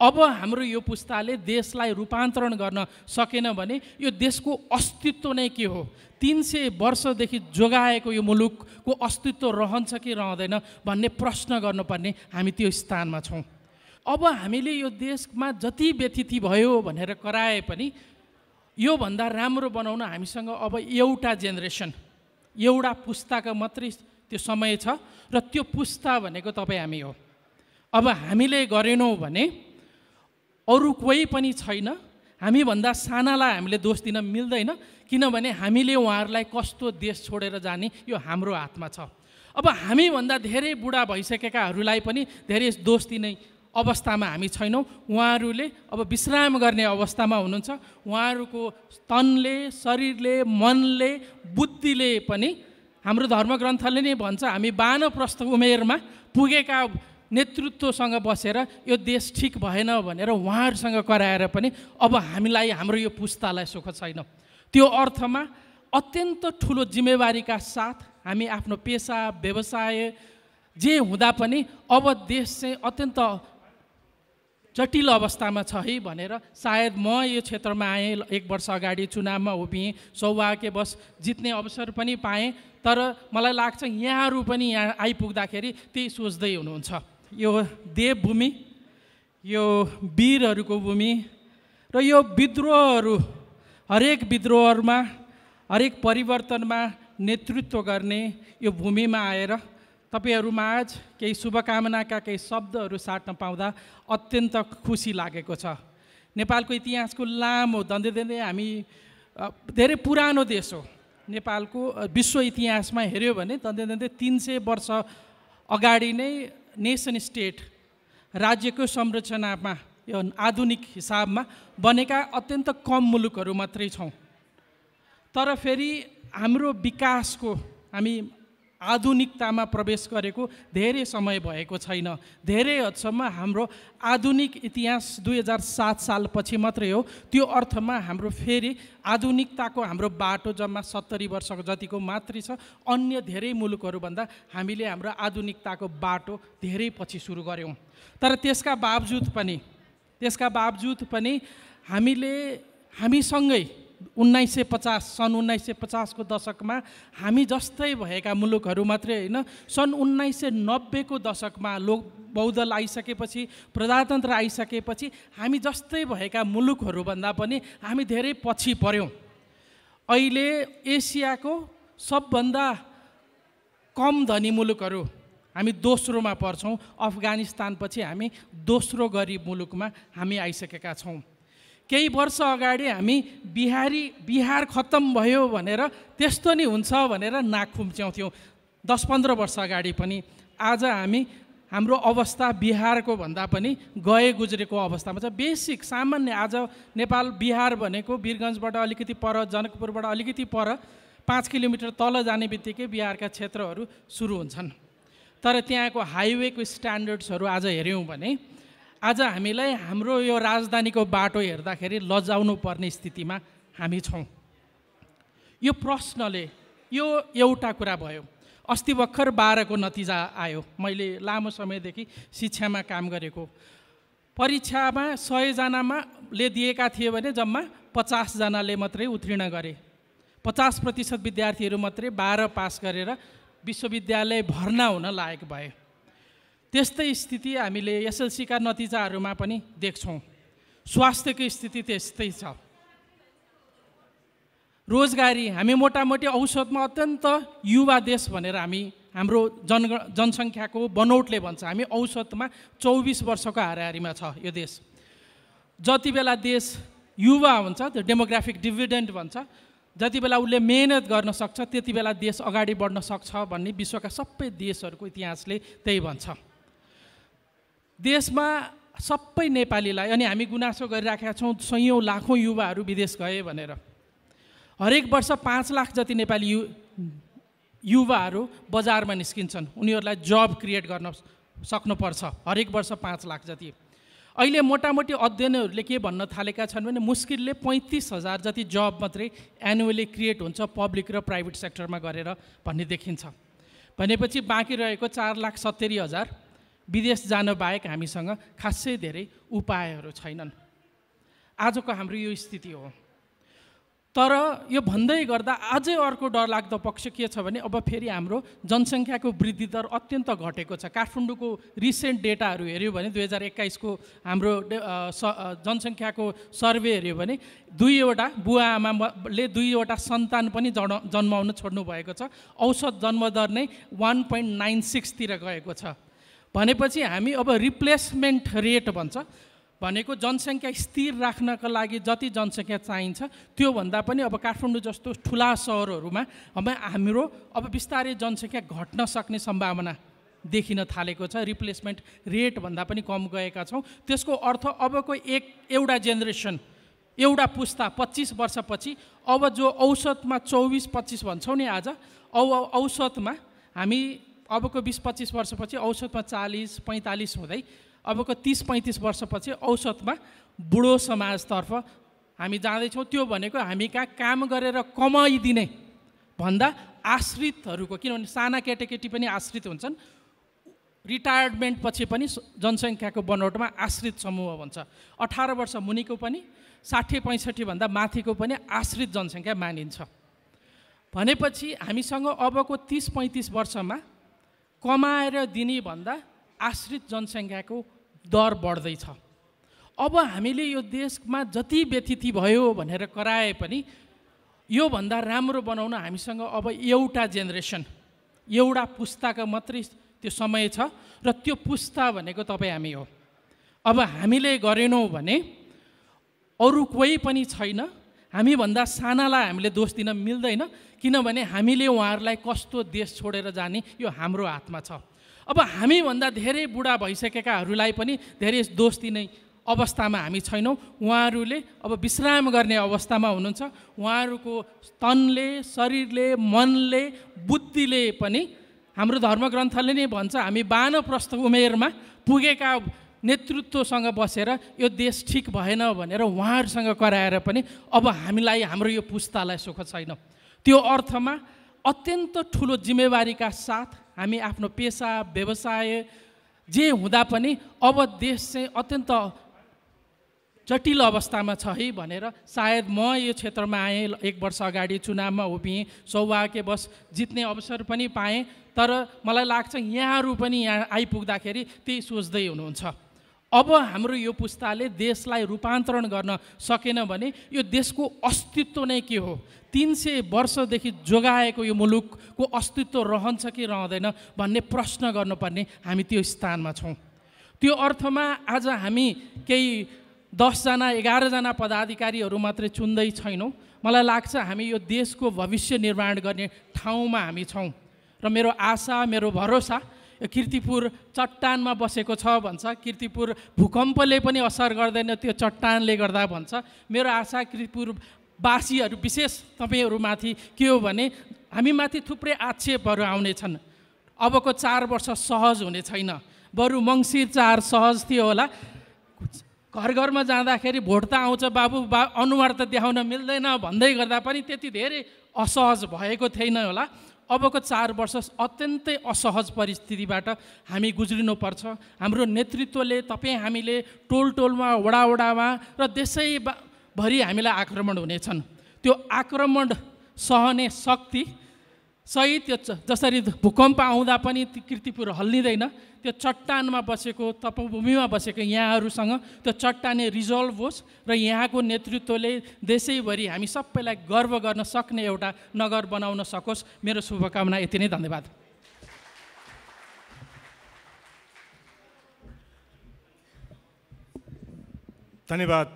अब हाम्रो यो पुस्ताले देशलाई रूपान्तरण गर्न सकेन भने यो देशको अस्तित्व नै के हो तिन सय वर्षदेखि जोगाएको यो मुलुकको अस्तित्व रहन्छ कि रहँदैन भन्ने प्रश्न गर्नुपर्ने हामी त्यो स्थानमा छौँ अब हामीले यो देशमा जति व्यतिथि भयो भनेर कराए पनि योभन्दा राम्रो बनाउन हामीसँग अब एउटा जेनेरेसन एउटा पुस्ताको मात्रै त्यो समय छ र त्यो पुस्ता भनेको तपाईँ हामी हो अब हामीले गरेनौँ भने अरू कोही पनि छैन हामीभन्दा सानालाई हामीले दोष दिन मिल्दैन किनभने हामीले उहाँहरूलाई कस्तो देश छोडेर जाने यो हाम्रो हातमा छ अब हामीभन्दा धेरै बुढा भइसकेकाहरूलाई पनि धेरै दोष दिने अवस्थामा हामी छैनौँ उहाँहरूले अब विश्राम गर्ने अवस्थामा हुनुहुन्छ उहाँहरूको तनले शरीरले मनले बुद्धिले पनि हाम्रो धर्मग्रन्थले नै भन्छ हामी बानप्रस्थ उमेरमा पुगेका नेतृत्वसँग बसेर यो देश ठिक भएन भनेर उहाँहरूसँग कराएर पनि अब हामीलाई हाम्रो यो पुस्तालाई सुख छैन त्यो अर्थमा अत्यन्त ठुलो जिम्मेवारीका साथ हामी आफ्नो पेसा व्यवसाय जे हुँदा पनि अब देश चाहिँ अत्यन्त जटिल अवस्थामा छ है भनेर सायद म यो क्षेत्रमा आएँ एक वर्ष अगाडि चुनावमा उभिएँ सौभाग्य बस जित्ने अवसर पनि पाएँ तर मलाई लाग्छ यहाँहरू पनि यहाँ आइपुग्दाखेरि त्यही सोच्दै हुनुहुन्छ यो देवभूमि यो वीरहरूको भूमि र यो विद्रोहहरू हरेक विद्रोहहरूमा हरेक परिवर्तनमा नेतृत्व गर्ने यो भूमिमा आएर तपाईँहरूमा आज केही शुभकामनाका केही शब्दहरू साट्न पाउँदा अत्यन्त खुसी लागेको छ नेपालको इतिहासको लामो धन्दे धन्दै हामी धेरै पुरानो देश हो नेपालको विश्व इतिहासमा हेऱ्यो भने धन्दै धन्दै तिन सय वर्ष अगाडि नै नेसन स्टेट राज्यको संरचनामा यो आधुनिक हिसाबमा बनेका अत्यन्त कम मुलुकहरू मात्रै छौँ तर फेरि हाम्रो विकासको हामी आधुनिकतामा प्रवेश गरेको धेरै समय भएको छैन धेरै हदसम्म हाम्रो आधुनिक इतिहास दुई हजार सात सालपछि मात्रै हो त्यो अर्थमा हाम्रो फेरि आधुनिकताको हाम्रो बाटो जम्मा सत्तरी वर्षको जतिको मात्रै छ अन्य धेरै मुलुकहरूभन्दा हामीले हाम्रो आधुनिकताको बाटो धेरै पछि सुरु गऱ्यौँ तर त्यसका बावजुद पनि त्यसका बावजुद पनि हामीले हामीसँगै उन्नाइस सय पचास सन् उन्नाइस सय पचासको दशकमा हामी जस्तै भएका मुलुकहरू मात्रै होइन सन् उन्नाइस सय नब्बेको दशकमा लोक बहुदल आइसकेपछि प्रजातन्त्र आइसकेपछि हामी जस्तै भएका मुलुकहरूभन्दा पनि हामी धेरै पछि पऱ्यौँ अहिले एसियाको सबभन्दा कम धनी मुलुकहरू हामी दोस्रोमा पर्छौँ अफगानिस्तानपछि हामी दोस्रो गरिब मुलुकमा हामी आइसकेका छौँ केही वर्ष अगाडि हामी बिहारी बिहार खत्तम भयो भनेर त्यस्तो नि हुन्छ भनेर नाक खुम्च्याउँथ्यौँ दस पन्ध्र वर्ष अगाडि पनि आज हामी हाम्रो अवस्था बिहारको भन्दा पनि गए गुज्रेको अवस्थामा छ बेसिक सामान्य आज नेपाल बिहार भनेको वीरगन्जबाट अलिकति पर जनकपुरबाट अलिकति पर पाँच किलोमिटर तल जाने बित्तिकै बिहारका क्षेत्रहरू सुरु हुन्छन् तर त्यहाँको हाइवेको स्ट्यान्डर्ड्सहरू आज हेऱ्यौँ भने आज हामीलाई हाम्रो यो राजधानीको बाटो हेर्दाखेरि लजाउनु पर्ने स्थितिमा हामी छौँ यो प्रश्नले यो एउटा कुरा भयो अस्ति भर्खर बाह्रको नतिजा आयो मैले लामो समयदेखि शिक्षामा काम गरेको परीक्षामा सयजनामाले दिएका थिए भने जम्मा पचासजनाले मात्रै उत्तीर्ण गरे पचास प्रतिशत विद्यार्थीहरू मात्रै बाह्र पास गरेर विश्वविद्यालय भर्ना हुन लायक भए त्यस्तै स्थिति हामीले एसएलसीका नतिजाहरूमा पनि देख्छौँ स्वास्थ्यको स्थिति त्यस्तै छ रोजगारी हामी मोटामोटी औषधमा अत्यन्त युवा देश भनेर हामी हाम्रो जनग जनसङ्ख्याको बनौटले भन्छ हामी औषधमा चौबिस वर्षको हाराहारीमा छ यो देश जति बेला देश युवा हुन्छ त्यो डेमोग्राफिक डिभिडेन्ट भन्छ जति बेला उसले मेहनत गर्न सक्छ त्यति बेला देश अगाडि बढ्न सक्छ भन्ने विश्वका सबै देशहरूको इतिहासले त्यही भन्छ देशमा सबै नेपालीलाई अनि हामी गुनासो गरिराखेका छौँ सयौँ लाखौँ युवाहरू विदेश गए भनेर हरेक वर्ष पाँच लाख जति नेपाली यु युवाहरू बजारमा निस्किन्छन् उनीहरूलाई जब क्रिएट गर्न सक्नुपर्छ हरेक वर्ष पाँच लाख जति अहिले मोटामोटी अध्ययनहरूले के भन्न थालेका छन् भने मुस्किलले पैँतिस हजार जति जब मात्रै एनुअली क्रिएट हुन्छ पब्लिक र प्राइभेट सेक्टरमा गरेर भन्ने देखिन्छ भनेपछि बाँकी रहेको चार लाख सत्तरी हजार विदेश जान बाहेक हामीसँग खासै धेरै उपायहरू छैनन् आजको हाम्रो यो स्थिति हो तर यो भन्दै गर्दा अझै अर्को डरलाग्दो पक्ष के छ भने अब फेरि हाम्रो जनसङ्ख्याको वृद्धि दर अत्यन्त घटेको छ काठमाडौँको रिसेन्ट डेटाहरू हेऱ्यो भने दुई हजार एक्काइसको हाम्रो जनसङ्ख्याको सर्वे हेऱ्यो भने दुईवटा बुवा आमाले दुईवटा सन्तान पनि जन जन्माउन छोड्नु भएको छ औसत जन्मदर नै वान पोइन्ट नाइन सिक्सतिर गएको छ भनेपछि हामी अब रिप्लेसमेन्ट रेट भन्छ भनेको जनसङ्ख्या स्थिर राख्नको लागि जति जनसङ्ख्या चाहिन्छ त्योभन्दा पनि अब काठमाडौँ जस्तो ठुला सहरहरूमा हाम्रो अब बिस्तारै जनसङ्ख्या घट्न सक्ने सम्भावना देखिन थालेको छ रिप्लेसमेन्ट रेटभन्दा पनि कम गएका छौँ त्यसको अर्थ अबको एक एउटा जेनेरेसन एउटा पुस्ता पच्चिस वर्षपछि अब जो औसतमा चौबिस पच्चिस भन्छौँ नि आज औ औसतमा हामी अबको बिस पच्चिस वर्षपछि औसतमा चालिस पैँतालिस हुँदै अबको तिस पैँतिस वर्षपछि औसतमा बुढो समाजतर्फ हामी जाँदैछौँ त्यो भनेको हामी कहाँ काम गरेर कमाइदिने भन्दा आश्रितहरूको किनभने साना केटाकेटी पनि आश्रित हुन्छन् रिटायरमेन्टपछि पछि पनि जनसङ्ख्याको बनोटमा आश्रित समूह भन्छ अठार वर्ष मुनिको पनि साठी पैँसठीभन्दा माथिको पनि आश्रित जनसङ्ख्या मानिन्छ भनेपछि हामीसँग अबको तिस पैँतिस वर्षमा कमाएर दिने भन्दा आश्रित जनसङ्ख्याको दर बढ्दैछ अब हामीले यो देशमा जति व्यतिथि भयो भनेर कराए पनि योभन्दा राम्रो बनाउन हामीसँग अब एउटा जेनेरेसन एउटा पुस्ताको मात्रै त्यो समय छ र त्यो पुस्ता भनेको तपाईँ हामी हो अब हामीले गरेनौँ भने अरू कोही पनि छैन हामीभन्दा सानालाई हामीले दोष दिन मिल्दैन किनभने हामीले उहाँहरूलाई कस्तो देश छोडेर जाने यो हाम्रो हातमा छ अब हामीभन्दा धेरै बुढा भइसकेकाहरूलाई पनि धेरै दोष दिने अवस्थामा हामी छैनौँ उहाँहरूले अब विश्राम गर्ने अवस्थामा हुनुहुन्छ उहाँहरूको तनले शरीरले मनले बुद्धिले पनि हाम्रो धर्मग्रन्थले नै भन्छ हामी बानप्रस्थ उमेरमा पुगेका नेतृत्वसँग बसेर यो देश ठिक भएन भनेर उहाँहरूसँग कराएर पनि अब हामीलाई हाम्रो यो पुस्तालाई सुख छैन त्यो अर्थमा अत्यन्त ठुलो जिम्मेवारीका साथ हामी आफ्नो पेसा व्यवसाय जे हुँदा पनि अब देश चाहिँ अत्यन्त जटिल अवस्थामा छ है भनेर सायद म यो क्षेत्रमा आएँ एक वर्ष अगाडि चुनावमा उभिएँ सौभाग्यवश जित्ने अवसर पनि पाएँ तर मलाई लाग्छ यहाँहरू पनि यहाँ आइपुग्दाखेरि त्यही सोच्दै हुनुहुन्छ अब हाम्रो यो पुस्ताले देशलाई रूपान्तरण गर्न सकेन भने यो देशको अस्तित्व नै के हो तिन सय वर्षदेखि जोगाएको यो मुलुकको अस्तित्व रहन्छ कि रहँदैन भन्ने प्रश्न गर्नुपर्ने हामी त्यो स्थानमा छौँ त्यो अर्थमा आज हामी केही दसजना एघारजना पदाधिकारीहरू मात्रै चुन्दै छैनौँ मलाई लाग्छ हामी यो देशको भविष्य निर्माण गर्ने ठाउँमा हामी छौँ र मेरो आशा मेरो भरोसा किर्तिपुर चट्टानमा बसेको छ भन्छ किर्तिपुर भूकम्पले पनि असर गर्दैन त्यो चट्टानले गर्दा भन्छ मेरो आशा किर्तिपुर विशेष तपाईँहरूमाथि के हो भने हामीमाथि थुप्रै आक्षेपहरू आउनेछन् अबको चार वर्ष सहज हुने छैन बरु मङ्सिर चार सहज थियो होला घर घरमा जाँदाखेरि भोट त आउँछ बाबु बा अनुहार त देखाउन मिल्दैन भन्दै गर्दा पनि त्यति धेरै असहज भएको थिएन होला अबको चार वर्ष अत्यन्तै असहज परिस्थितिबाट हामी गुज्रिनुपर्छ हाम्रो नेतृत्वले तपाईँ हामीले टोल टोलमा वडा वडामा र देशैभरि हामीलाई आक्रमण हुनेछन् त्यो आक्रमण सहने शक्ति सहित त्यो जसरी भूकम्प आउँदा पनि कृतिपुर हल्लिँदैन त्यो चट्टानमा बसेको तपभूमिमा बसेको यहाँहरूसँग त्यो चट्टाने रिजल्भ होस् र यहाँको नेतृत्वले देशैभरि हामी सबैलाई गर्व गर्न सक्ने एउटा नगर बनाउन सकोस् मेरो शुभकामना यति नै धन्यवाद धन्यवाद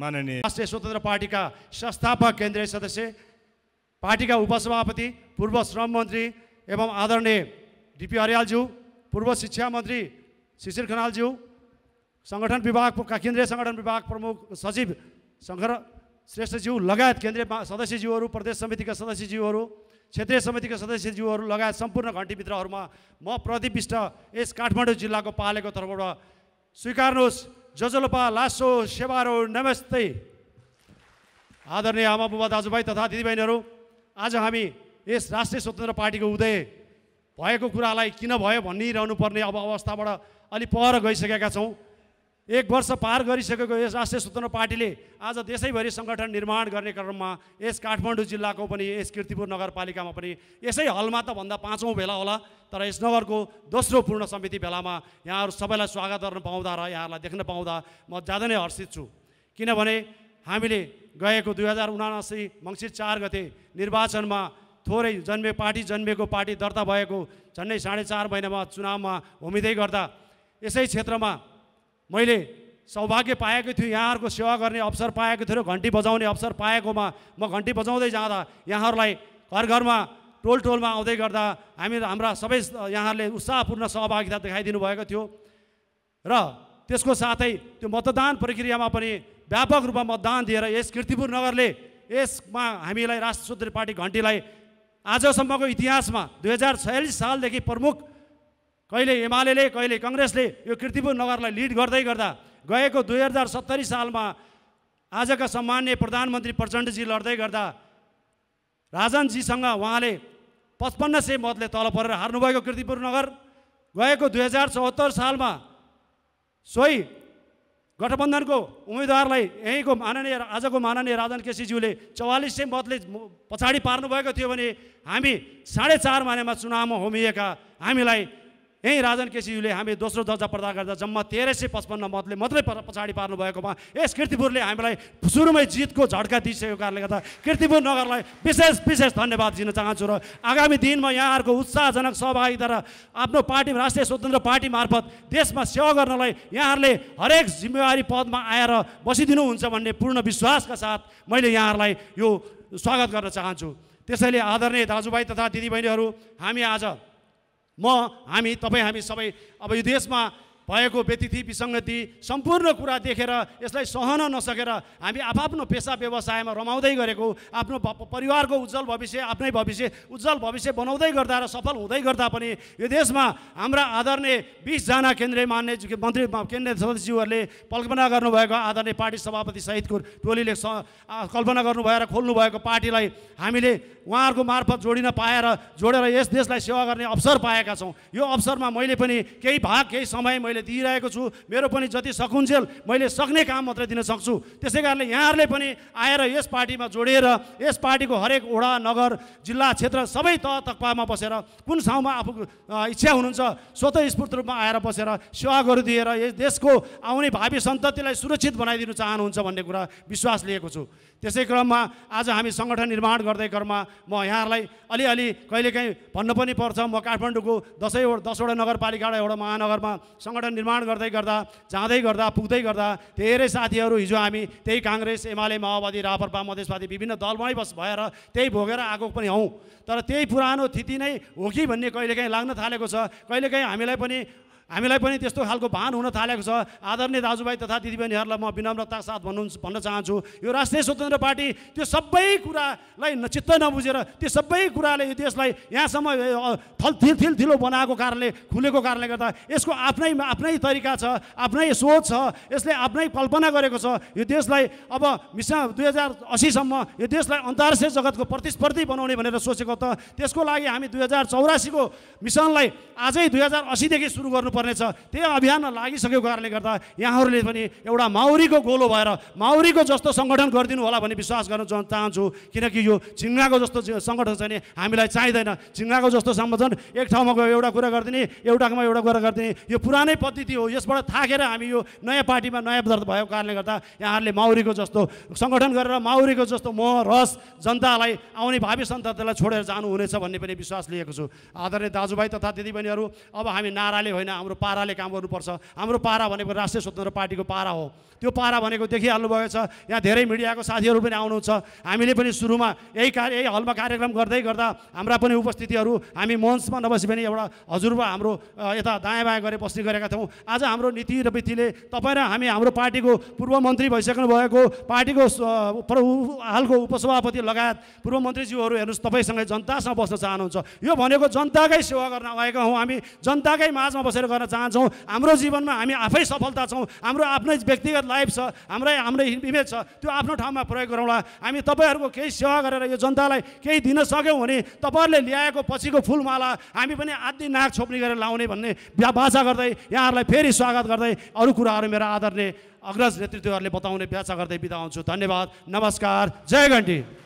माननीय राष्ट्रिय स्वतन्त्र पार्टीका संस्थापक केन्द्रीय सदस्य पार्टीका उपसभापति पूर्व श्रम मन्त्री एवं आदरणीय डिपी हरियालज्यू पूर्व शिक्षा मन्त्री शिशिर खनालज्यू सङ्गठन विभागका केन्द्रीय सङ्गठन विभाग प्रमुख सचिव शङ्कर श्रेष्ठज्यू लगायत केन्द्रीय सदस्यज्यूहरू प्रदेश समितिका सदस्यज्यूहरू क्षेत्रीय समितिका सदस्यज्यूहरू लगायत सम्पूर्ण घन्टीभित्रहरूमा म प्रदीप यस काठमाडौँ जिल्लाको पालेको तर्फबाट स्वीकार्नुहोस् जजलोपा लासो सेवारो नमस्ते आदरणीय आमा बुबा दाजुभाइ तथा दिदीबहिनीहरू आज हामी यस राष्ट्रिय स्वतन्त्र पार्टीको उदय भएको कुरालाई किन भयो भनिरहनु पर्ने अब अवस्थाबाट अलि पर गइसकेका छौँ एक वर्ष पार गरिसकेको यस राष्ट्रिय स्वतन्त्र पार्टीले आज देशैभरि सङ्गठन निर्माण गर्ने क्रममा यस काठमाडौँ जिल्लाको पनि यस किर्तिपुर नगरपालिकामा पनि यसै हलमा त भन्दा पाँचौँ भेला होला तर यस नगरको दोस्रो पूर्ण समिति भेलामा यहाँहरू सबैलाई स्वागत गर्न पाउँदा र यहाँहरूलाई देख्न पाउँदा म ज्यादा नै हर्षित छु किनभने हामीले गएको दुई हजार उनासी मङ्सिर चार गते निर्वाचनमा थोरै जन्मे पार्टी जन्मेको पार्टी दर्ता भएको झन्डै साढे चार महिनामा चुनावमा होमिँदै गर्दा यसै क्षेत्रमा मैले सौभाग्य पाएको थियो यहाँहरूको सेवा गर्ने अवसर पाएको थियो र घन्टी बजाउने अवसर पाएकोमा म घन्टी बजाउँदै जाँदा यहाँहरूलाई घर घरमा टोल टोलमा आउँदै गर्दा हामी हाम्रा सबै यहाँहरूले उत्साहपूर्ण सहभागिता देखाइदिनु भएको थियो र त्यसको साथै त्यो मतदान प्रक्रियामा पनि व्यापक रूपमा मतदान दिएर यस किर्तिपुर नगरले यसमा हामीलाई राष्ट्र पार्टी घन्टीलाई आजसम्मको इतिहासमा दुई हजार छयालिस सालदेखि प्रमुख कहिले एमाले कहिले कङ्ग्रेसले यो किर्तिपुर नगरलाई लिड गर्दै गर्दा गएको दुई हजार सत्तरी सालमा आजका सम्मान्य प्रधानमन्त्री प्रचण्डजी लड्दै गर्दा राजनजीसँग उहाँले पचपन्न सय मतले तल परेर हार्नुभएको किर्तिपुर नगर गएको दुई हजार चौहत्तर सालमा सोही गठबन्धनको उम्मेदवारलाई यहीँको माननीय आजको माननीय राजन केसीज्यूले चौवालिस सय मतले पछाडि पार्नुभएको थियो भने हामी साढे चार महिनामा चुनावमा होमिएका हामीलाई यहीँ राजन केसीजीले हामी दोस्रो दर्जा प्रदान गर्दा जम्मा तेह्र सय पचपन्न मतले मात्रै पछाडि पार्नु भएकोमा यस किर्तिपुरले हामीलाई सुरुमै जितको झड्का दिइसकेको कारणले गर्दा किर्तिपुर नगरलाई विशेष विशेष धन्यवाद दिन चाहन्छु र आगामी दिनमा यहाँहरूको उत्साहजनक सहभागिता र आफ्नो पार्टी राष्ट्रिय स्वतन्त्र पार्टी मार्फत देशमा सेवा गर्नलाई यहाँहरूले हरेक जिम्मेवारी पदमा आएर बसिदिनुहुन्छ भन्ने पूर्ण विश्वासका साथ मैले यहाँहरूलाई यो स्वागत गर्न चाहन्छु त्यसैले आदरणीय दाजुभाइ तथा दिदीबहिनीहरू हामी आज म हामी तपाईँ हामी सबै अब यो देशमा भएको व्यतिथि विसङ्गति सम्पूर्ण कुरा देखेर यसलाई सहन नसकेर हामी आफआफ्नो पेसा व्यवसायमा रमाउँदै गरेको आफ्नो परिवारको उज्जवल भविष्य आफ्नै भविष्य उज्जवल भविष्य बनाउँदै गर्दा र सफल हुँदै गर्दा पनि यो देशमा हाम्रा आदरणीय बिसजना केन्द्रीय मान्य मन्त्री केन्द्रीय सदस्यज्यूहरूले कल्पना गर्नुभएको आदरणीय पार्टी सभापति सहितको टोलीले स कल्पना गर्नुभयो र खोल्नुभएको पार्टीलाई हामीले उहाँहरूको मार्फत जोडिन पाएर जोडेर यस देशलाई सेवा गर्ने अवसर पाएका छौँ यो अवसरमा मैले पनि केही भाग केही समय मैले मैले दिइरहेको छु मेरो पनि जति सकुन्जेल मैले सक्ने काम मात्रै दिन सक्छु त्यसै कारणले यहाँहरूले पनि आएर यस पार्टीमा जोडिएर यस पार्टीको हरेक वडा नगर जिल्ला क्षेत्र सबै तह तकपामा बसेर कुन ठाउँमा आफू इच्छा हुनुहुन्छ स्वतस्फूर्त रूपमा आएर बसेर सेवा गरिदिएर यस देशको आउने भावी सन्ततिलाई सुरक्षित बनाइदिनु चाहनुहुन्छ भन्ने कुरा विश्वास लिएको छु त्यसै क्रममा आज हामी सङ्गठन निर्माण गर्दै क्रममा म यहाँहरूलाई अलिअलि कहिलेकाहीँ भन्नु पनि पर्छ म काठमाडौँको दसैँवटा दसवटा नगरपालिका एउटा महानगरमा सङ्गठन निर्माण गर्दै गर्दा जाँदै गर्दा पुग्दै गर्दा धेरै साथीहरू हिजो हामी त्यही काङ्ग्रेस एमाले माओवादी रापरपा मधेसवादी विभिन्न दलमै बस भएर त्यही भोगेर आएको पनि हौँ तर त्यही पुरानो थिति नै हो कि भन्ने कहिलेकाहीँ लाग्न थालेको छ कहिलेकाहीँ हामीलाई पनि हामीलाई पनि त्यस्तो खालको भान हुन थालेको छ आदरणीय दाजुभाइ तथा दिदीबहिनीहरूलाई म विनम्रता साथ भन्नु भन्न चाहन्छु यो राष्ट्रिय स्वतन्त्र पार्टी त्यो सबै कुरालाई चित्त नबुझेर त्यो सबै कुराले यो देशलाई यहाँसम्म थल थिल थिल थिलो बनाएको कारणले खुलेको कारणले गर्दा यसको आफ्नै आफ्नै तरिका छ आफ्नै सोच छ यसले आफ्नै कल्पना गरेको छ यो देशलाई अब मिस दुई हजार असीसम्म यो देशलाई अन्तर्राष्ट्रिय जगतको प्रतिस्पर्धी बनाउने भनेर सोचेको त त्यसको लागि हामी दुई हजार चौरासीको मिसनलाई आजै दुई हजार असीदेखि सुरु गर्नु गर्नुपर्नेछ त्यही अभियानमा लागिसकेको कारणले गर्दा यहाँहरूले पनि एउटा माउरीको गोलो भएर माउरीको जस्तो सङ्गठन गरिदिनु होला भन्ने विश्वास गर्न चाहन्छु किनकि यो चिङ्गाको जस्तो सङ्गठन चाहिँ हामीलाई चाहिँदैन झिङ्गाको जस्तो सङ्गठन एक ठाउँमा गयो एउटा कुरा गरिदिने एउटामा एउटा कुरा गरिदिने यो पुरानै पद्धति हो यसबाट थाकेर हामी यो नयाँ पार्टीमा नयाँ दर्द भएको कारणले गर्दा यहाँहरूले माउरीको जस्तो सङ्गठन गरेर माउरीको जस्तो मोह रस जनतालाई आउने भावी सन्ततिलाई छोडेर जानुहुनेछ भन्ने पनि विश्वास लिएको छु आदरणीय दाजुभाइ तथा दिदीबहिनीहरू अब हामी नाराले होइन हाम्रो पाराले काम गर्नुपर्छ हाम्रो पारा भनेको राष्ट्रिय स्वतन्त्र पार्टीको पारा हो त्यो पारा भनेको देखिहाल्नुभएको छ यहाँ धेरै मिडियाको साथीहरू पनि आउनुहुन्छ हामीले पनि सुरुमा यही कार्य यही हलमा कार्यक्रम गर्दै गर्दा हाम्रा पनि उपस्थितिहरू हामी मञ्चमा नबसे पनि एउटा हजुर हाम्रो यता दायाँ बायाँ गरेर बस्ने गरेका थियौँ आज हाम्रो नीति र वृत्तिले तपाईँ र हामी हाम्रो पार्टीको पूर्व मन्त्री भइसक्नु भएको पार्टीको हालको उपसभापति लगायत पूर्व मन्त्रीज्यूहरू हेर्नुहोस् तपाईँसँगै जनतासँग बस्न चाहनुहुन्छ यो भनेको जनताकै सेवा गर्न आएका हौँ हामी जनताकै माझमा बसेर गर्न चाहन्छौँ हाम्रो जीवनमा हामी आफै सफलता छौँ हाम्रो आफ्नै व्यक्तिगत लाइफ छ हाम्रै हाम्रो इमेज छ त्यो आफ्नो ठाउँमा प्रयोग गरौँला हामी तपाईँहरूको केही सेवा गरेर यो जनतालाई केही दिन सक्यौँ भने तपाईँहरूले ल्याएको पछिको फुलमाला हामी पनि आधी नाक छोप्ने गरेर लाउने भन्ने बाचा गर्दै यहाँहरूलाई फेरि स्वागत गर्दै अरू कुराहरू मेरो आदरणीय अग्रज नेतृत्वहरूले बताउने व्याचा गर्दै बिदा हुन्छु धन्यवाद नमस्कार जय घन्टी